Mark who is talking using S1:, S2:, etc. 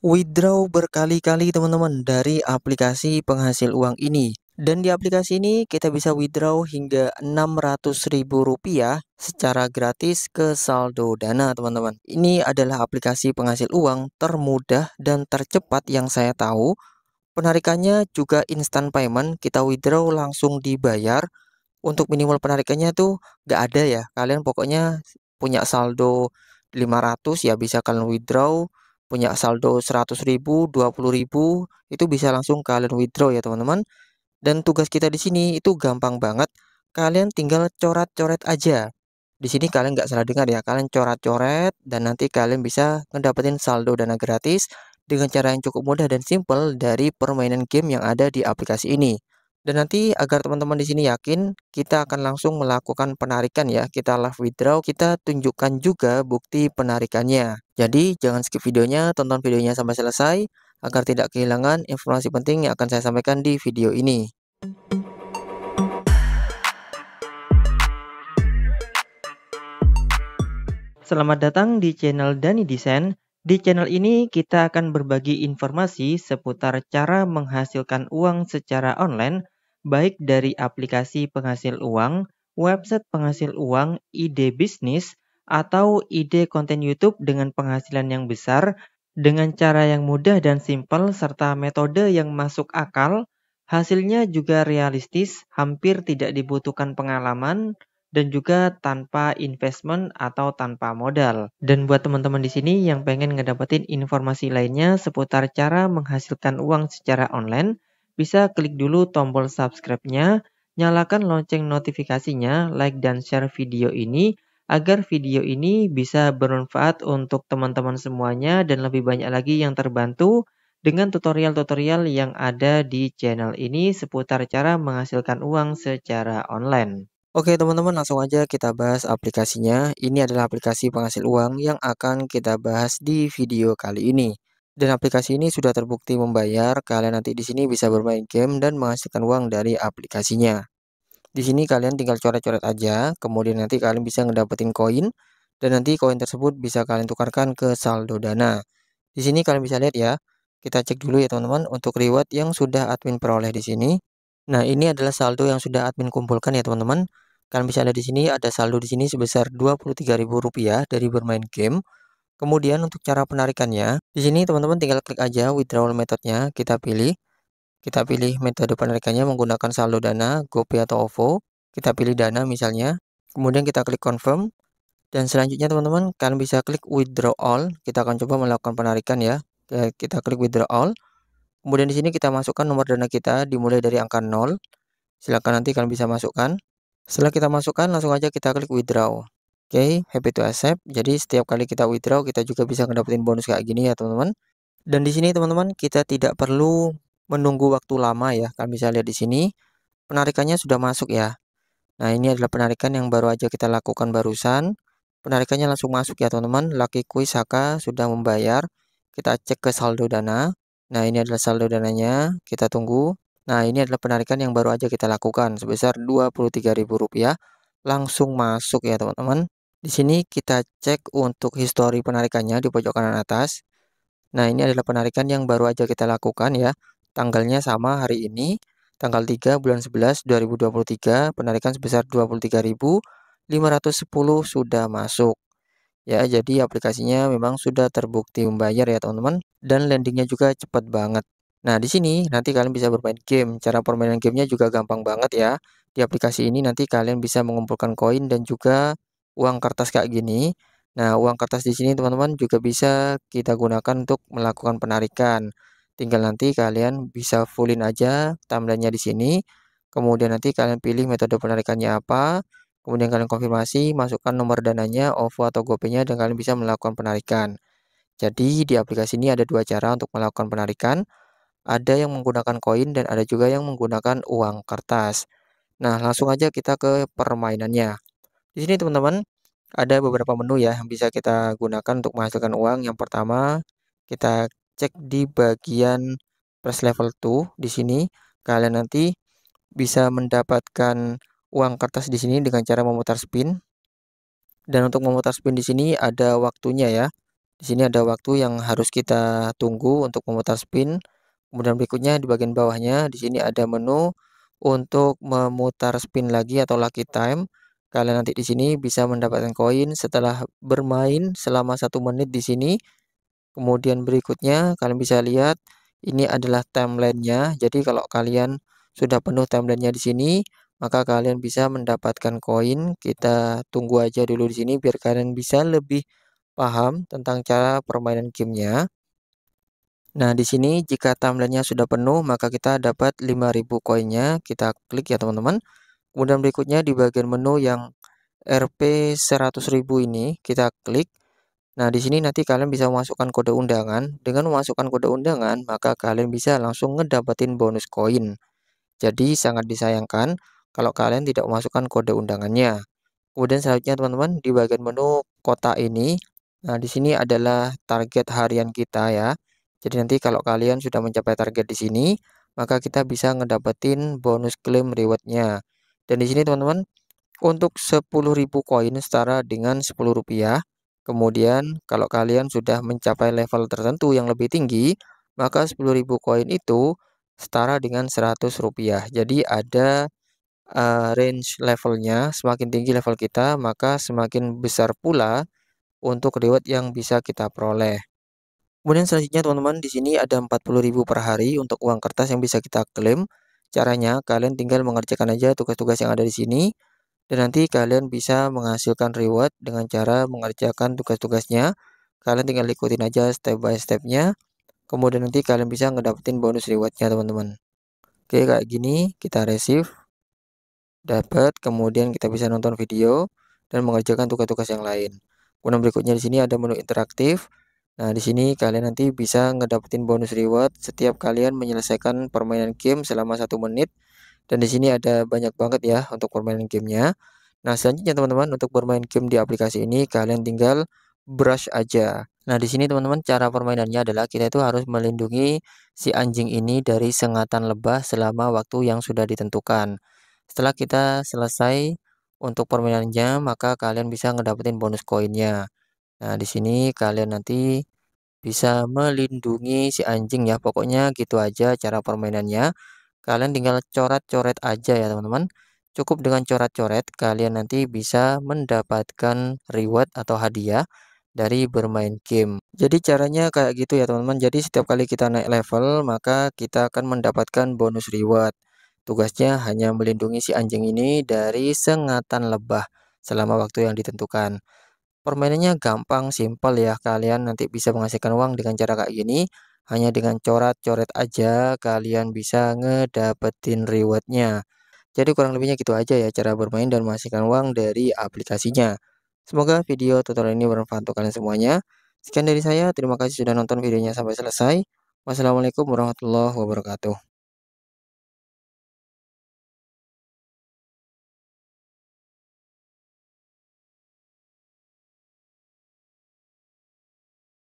S1: withdraw berkali-kali teman-teman dari aplikasi penghasil uang ini. Dan di aplikasi ini kita bisa withdraw hingga Rp600.000 secara gratis ke saldo dana teman-teman. Ini adalah aplikasi penghasil uang termudah dan tercepat yang saya tahu. Penarikannya juga instant payment, kita withdraw langsung dibayar. Untuk minimal penarikannya tuh nggak ada ya, kalian pokoknya punya saldo 500 ya bisa kalian withdraw punya saldo 100.000, 20.000 itu bisa langsung kalian withdraw ya teman-teman. Dan tugas kita di sini itu gampang banget. Kalian tinggal coret-coret aja. Di sini kalian nggak salah dengar ya, kalian coret-coret dan nanti kalian bisa ngedapetin saldo dana gratis dengan cara yang cukup mudah dan simple dari permainan game yang ada di aplikasi ini. Dan nanti agar teman-teman di sini yakin, kita akan langsung melakukan penarikan ya. Kita live withdraw, kita tunjukkan juga bukti penarikannya. Jadi jangan skip videonya, tonton videonya sampai selesai agar tidak kehilangan informasi penting yang akan saya sampaikan di video ini. Selamat datang di channel Dani Desain. Di channel ini kita akan berbagi informasi seputar cara menghasilkan uang secara online baik dari aplikasi penghasil uang, website penghasil uang, ide bisnis, atau ide konten YouTube dengan penghasilan yang besar dengan cara yang mudah dan simpel serta metode yang masuk akal, hasilnya juga realistis, hampir tidak dibutuhkan pengalaman, dan juga tanpa investment atau tanpa modal. Dan buat teman-teman di sini yang pengen ngedapetin informasi lainnya seputar cara menghasilkan uang secara online, bisa klik dulu tombol subscribe-nya, nyalakan lonceng notifikasinya, like dan share video ini agar video ini bisa bermanfaat untuk teman-teman semuanya dan lebih banyak lagi yang terbantu dengan tutorial-tutorial yang ada di channel ini seputar cara menghasilkan uang secara online. Oke teman-teman langsung aja kita bahas aplikasinya. Ini adalah aplikasi penghasil uang yang akan kita bahas di video kali ini. Dan aplikasi ini sudah terbukti membayar, kalian nanti di sini bisa bermain game dan menghasilkan uang dari aplikasinya. Di sini kalian tinggal coret-coret aja, kemudian nanti kalian bisa ngedapetin koin, dan nanti koin tersebut bisa kalian tukarkan ke saldo dana. Di sini kalian bisa lihat ya, kita cek dulu ya teman-teman untuk reward yang sudah admin peroleh di sini. Nah ini adalah saldo yang sudah admin kumpulkan ya teman-teman. Kalian bisa lihat di sini ada saldo di sini sebesar rp rupiah dari bermain game. Kemudian untuk cara penarikannya, di sini teman-teman tinggal klik aja withdrawal methodnya, kita pilih. Kita pilih metode penarikannya menggunakan saldo dana, GoPay atau OVO. Kita pilih dana misalnya, kemudian kita klik confirm. Dan selanjutnya teman-teman, kalian bisa klik withdraw all. Kita akan coba melakukan penarikan ya. Kita klik withdraw all. Kemudian di sini kita masukkan nomor dana kita dimulai dari angka 0. Silahkan nanti kalian bisa masukkan. Setelah kita masukkan, langsung aja kita klik withdraw. Oke, okay, happy to accept. Jadi setiap kali kita withdraw kita juga bisa ngedapetin bonus kayak gini ya, teman-teman. Dan di sini teman-teman kita tidak perlu menunggu waktu lama ya. Kalian bisa lihat di sini penarikannya sudah masuk ya. Nah, ini adalah penarikan yang baru aja kita lakukan barusan. Penarikannya langsung masuk ya, teman-teman. Lucky Kui Saka sudah membayar. Kita cek ke saldo dana. Nah, ini adalah saldo dananya. Kita tunggu. Nah, ini adalah penarikan yang baru aja kita lakukan sebesar Rp23.000 langsung masuk ya, teman-teman. Di sini kita cek untuk histori penarikannya di pojok kanan atas. Nah, ini adalah penarikan yang baru aja kita lakukan ya. Tanggalnya sama hari ini, tanggal 3 bulan 11 2023, penarikan sebesar 23.510 sudah masuk. Ya, jadi aplikasinya memang sudah terbukti membayar ya, teman-teman. Dan landingnya juga cepat banget. Nah, di sini nanti kalian bisa bermain game. Cara permainan gamenya juga gampang banget ya. Di aplikasi ini nanti kalian bisa mengumpulkan koin dan juga uang kertas kayak gini. Nah, uang kertas di sini teman-teman juga bisa kita gunakan untuk melakukan penarikan. Tinggal nanti kalian bisa fullin aja tandanya di sini. Kemudian nanti kalian pilih metode penarikannya apa. Kemudian kalian konfirmasi, masukkan nomor dananya, OVO atau GoPay-nya dan kalian bisa melakukan penarikan. Jadi di aplikasi ini ada dua cara untuk melakukan penarikan. Ada yang menggunakan koin dan ada juga yang menggunakan uang kertas. Nah, langsung aja kita ke permainannya. Di sini teman-teman ada beberapa menu ya yang bisa kita gunakan untuk menghasilkan uang. Yang pertama kita cek di bagian press level 2 di sini kalian nanti bisa mendapatkan uang kertas di sini dengan cara memutar spin. Dan untuk memutar spin di sini ada waktunya ya. Di sini ada waktu yang harus kita tunggu untuk memutar spin. Kemudian berikutnya di bagian bawahnya di sini ada menu untuk memutar spin lagi atau lucky time Kalian nanti di sini bisa mendapatkan koin setelah bermain selama satu menit di sini. Kemudian berikutnya kalian bisa lihat ini adalah template-nya. Jadi kalau kalian sudah penuh timelinenya di sini, maka kalian bisa mendapatkan koin. Kita tunggu aja dulu di sini biar kalian bisa lebih paham tentang cara permainan gamenya. Nah, di sini jika template-nya sudah penuh, maka kita dapat 5000 koinnya. Kita klik ya, teman-teman. Kemudian berikutnya di bagian menu yang RP 100.000 ini kita klik. Nah, di sini nanti kalian bisa memasukkan kode undangan. Dengan memasukkan kode undangan, maka kalian bisa langsung ngedapetin bonus koin. Jadi sangat disayangkan kalau kalian tidak memasukkan kode undangannya. Kemudian selanjutnya teman-teman di bagian menu kota ini, nah di sini adalah target harian kita ya. Jadi nanti kalau kalian sudah mencapai target di sini, maka kita bisa ngedapetin bonus klaim rewardnya. Dan di sini teman-teman untuk 10.000 koin setara dengan 10 rupiah. Kemudian kalau kalian sudah mencapai level tertentu yang lebih tinggi, maka 10.000 koin itu setara dengan 100 rupiah. Jadi ada uh, range levelnya, semakin tinggi level kita, maka semakin besar pula untuk reward yang bisa kita peroleh. Kemudian selanjutnya teman-teman di sini ada 40.000 per hari untuk uang kertas yang bisa kita klaim. Caranya kalian tinggal mengerjakan aja tugas-tugas yang ada di sini dan nanti kalian bisa menghasilkan reward dengan cara mengerjakan tugas-tugasnya. Kalian tinggal ikutin aja step by stepnya. Kemudian nanti kalian bisa ngedapetin bonus rewardnya teman-teman. Oke kayak gini kita receive dapat kemudian kita bisa nonton video dan mengerjakan tugas-tugas yang lain. Kemudian berikutnya di sini ada menu interaktif. Nah, di sini kalian nanti bisa ngedapetin bonus reward setiap kalian menyelesaikan permainan game selama satu menit. Dan di sini ada banyak banget ya untuk permainan gamenya. Nah, selanjutnya teman-teman untuk bermain game di aplikasi ini kalian tinggal brush aja. Nah, di sini teman-teman cara permainannya adalah kita itu harus melindungi si anjing ini dari sengatan lebah selama waktu yang sudah ditentukan. Setelah kita selesai untuk permainannya, maka kalian bisa ngedapetin bonus koinnya. Nah, di sini kalian nanti bisa melindungi si anjing ya. Pokoknya gitu aja cara permainannya. Kalian tinggal coret-coret aja ya, teman-teman. Cukup dengan coret-coret, kalian nanti bisa mendapatkan reward atau hadiah dari bermain game. Jadi caranya kayak gitu ya, teman-teman. Jadi setiap kali kita naik level, maka kita akan mendapatkan bonus reward. Tugasnya hanya melindungi si anjing ini dari sengatan lebah selama waktu yang ditentukan permainannya gampang simple ya kalian nanti bisa menghasilkan uang dengan cara kayak gini hanya dengan coret-coret aja kalian bisa ngedapetin rewardnya jadi kurang lebihnya gitu aja ya cara bermain dan menghasilkan uang dari aplikasinya semoga video tutorial ini bermanfaat untuk kalian semuanya sekian dari saya terima kasih sudah nonton videonya sampai selesai wassalamualaikum warahmatullahi wabarakatuh